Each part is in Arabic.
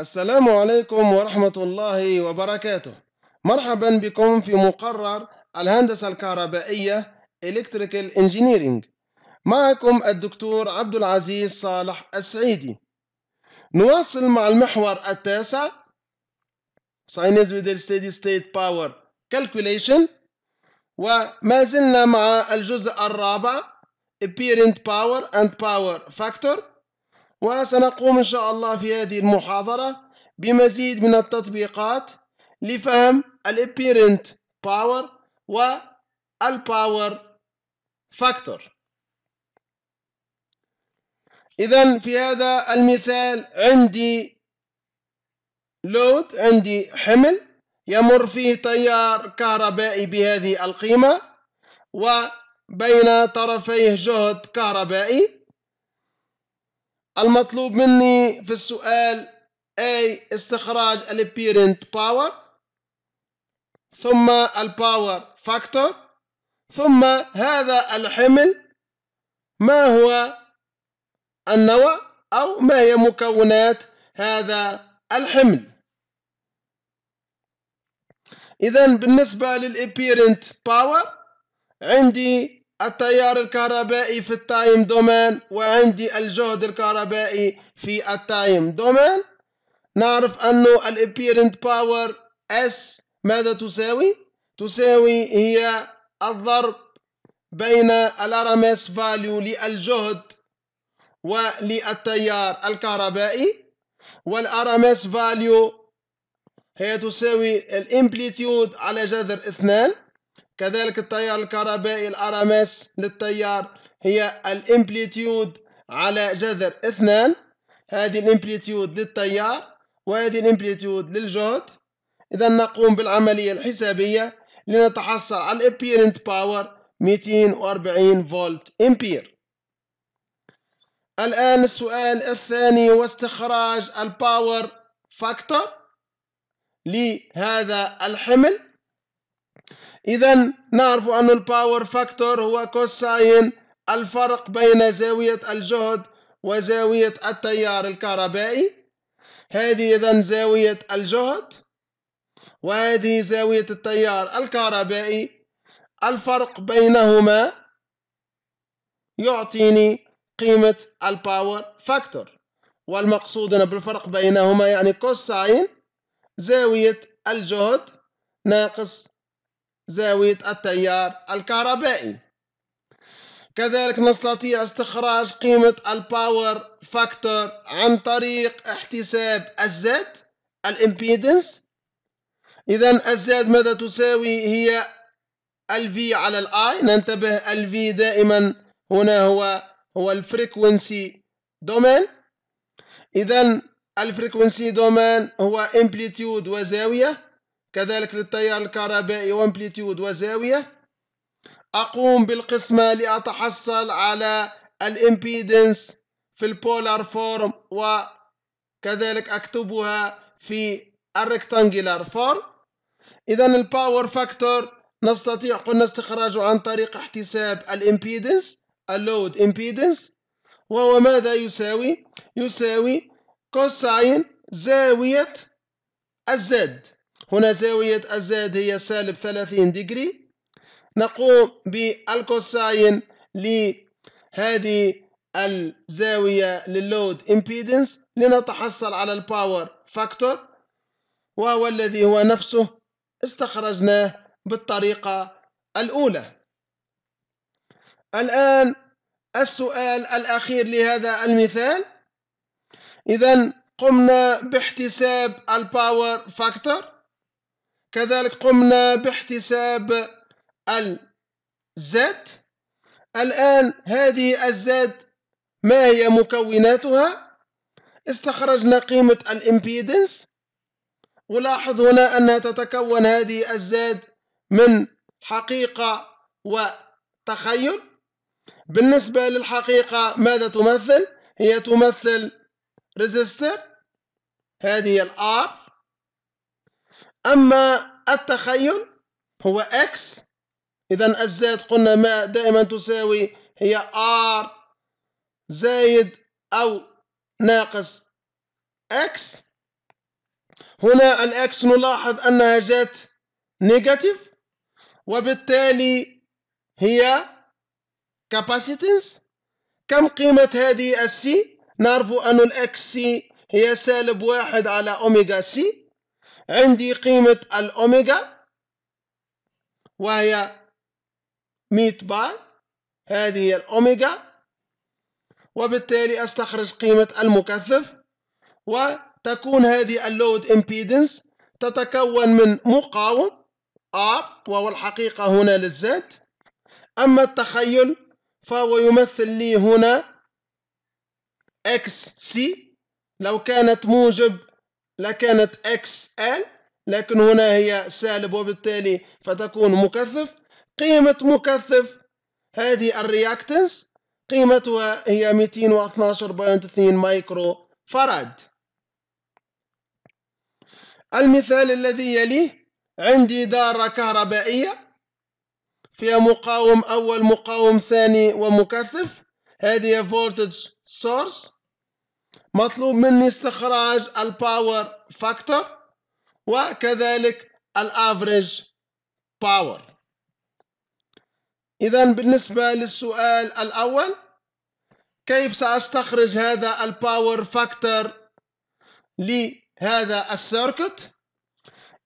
السلام عليكم ورحمة الله وبركاته مرحبا بكم في مقرر الهندسة الكهربائية Electrical Engineering معكم الدكتور عبد العزيز صالح السعيدي نواصل مع المحور التاسع Sinus with Steady State Power Calculation وما زلنا مع الجزء الرابع Apparent Power and Power Factor وسنقوم إن شاء الله في هذه المحاضرة بمزيد من التطبيقات لفهم الابيرنت باور والباور فاكتور إذا في هذا المثال عندي لود عندي حمل يمر فيه تيار كهربائي بهذه القيمة وبين طرفيه جهد كهربائي المطلوب مني في السؤال أي استخراج الابيرنت باور ثم الباور فاكتور ثم هذا الحمل ما هو النوع أو ما هي مكونات هذا الحمل إذا بالنسبة للابيرنت باور عندي التيار الكهربائي في التايم دومين وعندي الجهد الكهربائي في التايم دومين نعرف أنه الابيرنت باور S ماذا تساوي؟ تساوي هي الضرب بين الارمس فاليو للجهد وللتيار الكهربائي والارمس فاليو هي تساوي الامبليتيود على جذر اثنان كذلك التيار الكهربائي الارامس للتيار هي الامبليتيود على جذر اثنان هذه الامبليتيود للتيار وهذه الامبليتيود للجهد اذا نقوم بالعمليه الحسابيه لنتحصل على الابيرنت باور 240 فولت امبير الان السؤال الثاني هو استخراج الباور فاكتور لهذا الحمل إذا نعرف أن الباور فاكتور هو كوساين الفرق بين زاوية الجهد وزاوية التيار الكهربائي هذه إذا زاوية الجهد وهذه زاوية التيار الكهربائي الفرق بينهما يعطيني قيمة الباور فاكتور والمقصود هنا بالفرق بينهما يعني كوساين زاوية الجهد ناقص زاوية التيار الكهربائي كذلك نستطيع استخراج قيمة الباور فاكتور عن طريق احتساب الزاد الامبيدنس إذا الزاد ماذا تساوي هي الفي على الاي ننتبه الفي دائما هنا هو هو الفريكونسي دومين إذا الفريكونسي دومين هو امبليتيود وزاوية كذلك للتيار الكهربائي وامبليتيود وزاوية أقوم بالقسمة لأتحصل على الامبيدنس في البولار فورم وكذلك أكتبها في الريكتانجلار فورم إذا الباور فاكتور نستطيع قلنا استخراجه عن طريق احتساب الامبيدنس اللود امبيدنس وهو ماذا يساوي؟ يساوي كوساين زاوية الزد هنا زاوية الزاد هي سالب 30 ديجري نقوم بالكوساين لهذه الزاوية لللود امبيدنس لنتحصل على الباور فاكتور وهو الذي هو نفسه استخرجناه بالطريقة الأولى الآن السؤال الأخير لهذا المثال إذا قمنا باحتساب الباور فاكتور كذلك قمنا باحتساب الزاد الآن هذه الزاد ما هي مكوناتها استخرجنا قيمة الامبيدنس ولاحظ هنا أنها تتكون هذه الزاد من حقيقة وتخيل بالنسبة للحقيقة ماذا تمثل؟ هي تمثل ريزيستر هذه الار أما التخيل هو X إذا الزائد قلنا ما دائما تساوي هي R زايد أو ناقص X هنا الإكس نلاحظ أنها جات نيجاتيف وبالتالي هي كاباسيتنس كم قيمة هذه السي؟ نعرف أن الإكس سي هي سالب واحد على أوميغا سي عندي قيمة الأوميجا وهي 100 باي هذه هي الأوميجا وبالتالي أستخرج قيمة المكثف وتكون هذه اللود امبيدنس تتكون من مقاوم R وهو الحقيقة هنا للزاد أما التخيل فهو يمثل لي هنا XC لو كانت موجب لكانت اكس ال لكن هنا هي سالب وبالتالي فتكون مكثف قيمة مكثف هذه الرياكتنس قيمتها هي 212.2 مايكرو فراد المثال الذي يليه عندي دارة كهربائية فيها مقاوم أول مقاوم ثاني ومكثف هذه فولتج سورس مطلوب مني استخراج الباور فاكتور وكذلك الافريج باور اذا بالنسبه للسؤال الاول كيف ساستخرج هذا الباور فاكتور لهذا السيركت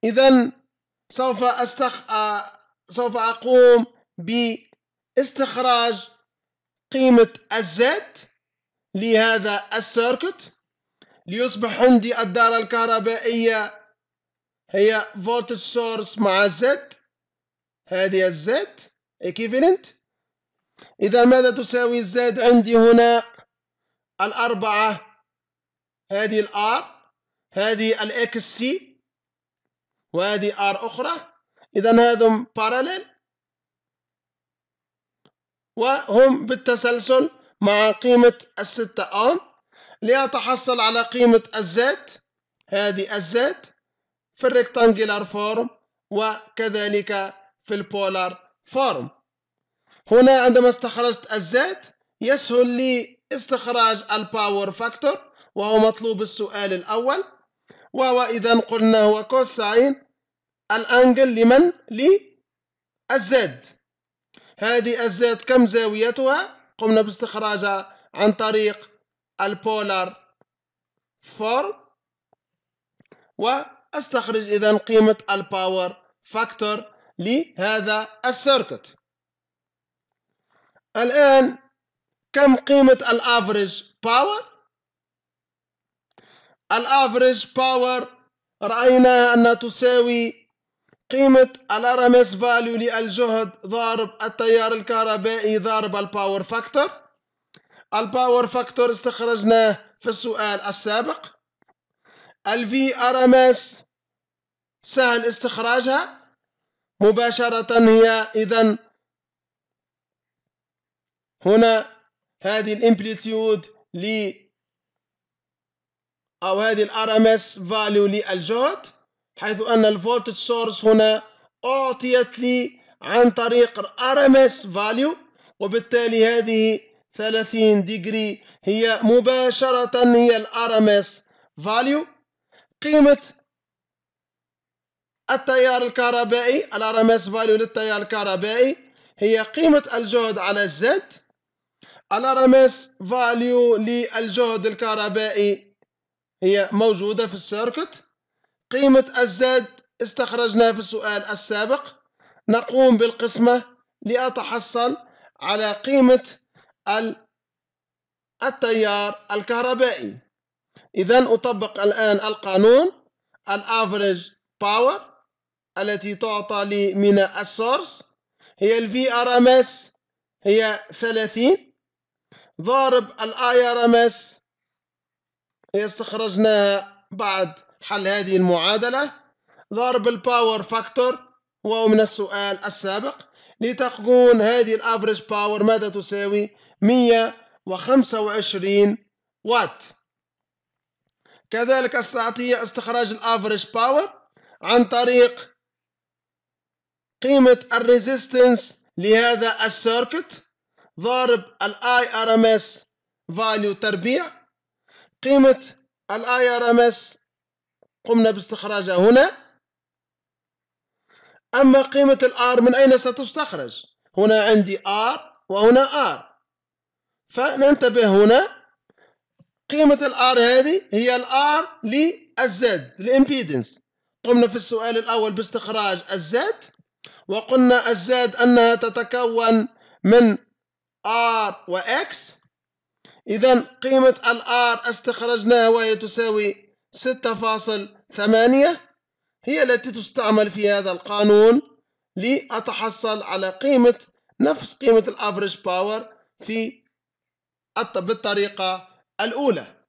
اذا سوف استخ سوف اقوم باستخراج قيمه الزد لهذا السيركت ليصبح عندي الدارة الكهربائية هي فولتج سورس مع زد هذه الزد equivalent إذا ماذا تساوي الزد عندي هنا الأربعة هذه الآر هذه الإكس سي وهذه آر أخرى إذا هذم parallel وهم بالتسلسل مع قيمة الستة أون آه. لأتحصل على قيمة الزات هذه الزات في الريكتانجلر فورم وكذلك في البولار فورم هنا عندما استخرجت الزات يسهل لي استخراج الباور فاكتور وهو مطلوب السؤال الأول وهو إذا قلنا هو كوساين الأنجل لمن؟ للزد هذه الزد كم زاويتها؟ قمنا باستخراجها عن طريق البولار فور واستخرج اذا قيمة الباور فاكتور لهذا السيركت الآن كم قيمة الافريج باور الافريج باور رأينا أنها تساوي قيمة الار فاليو للجهد ضارب التيار الكهربائي ضارب الباور فاكتور الباور فاكتور استخرجناه في السؤال السابق الفي ارمس سهل استخراجها مباشرة هي إذا هنا هذه الامبليتيود ل أو هذه الار فاليو للجهد حيث أن الفولتج سورس هنا أعطيت لي عن طريق RMS value وبالتالي هذه 30 ديجري هي مباشرة هي الـ RMS value قيمة التيار الكهربائي الـ RMS value للتيار الكهربائي هي قيمة الجهد على الزد الـ RMS value للجهد الكهربائي هي موجودة في السيركت قيمة الزاد استخرجناه في السؤال السابق نقوم بالقسمة لأتحصل على قيمة التيار الكهربائي إذا أطبق الآن القانون الافريج باور التي تعطى لي من السورس هي الـ VRMS هي 30 ضارب الـ IRMS هي استخرجناها بعد حل هذه المعادلة ضرب الباور فاكتور وهو من السؤال السابق لتكون هذه الأفريج باور ماذا تساوي 125 وات كذلك استطيع استخراج الأفريج باور عن طريق قيمة الريزيستنس لهذا السيركت ضارب الـ IRMS ام فاليو تربيع قيمة الـ IRMS قمنا باستخراجها هنا أما قيمة الآر من أين ستستخرج هنا عندي آر وهنا آر فننتبه هنا قيمة الآر هذه هي الآر للزد الإمبيدنس قمنا في السؤال الأول باستخراج الزد وقلنا الزاد أنها تتكون من R و X إذا قيمة الR استخرجناها وهي تساوي 6.8 هي التي تستعمل في هذا القانون لأتحصل على قيمة نفس قيمة الافريج باور في بالطريقة الأولى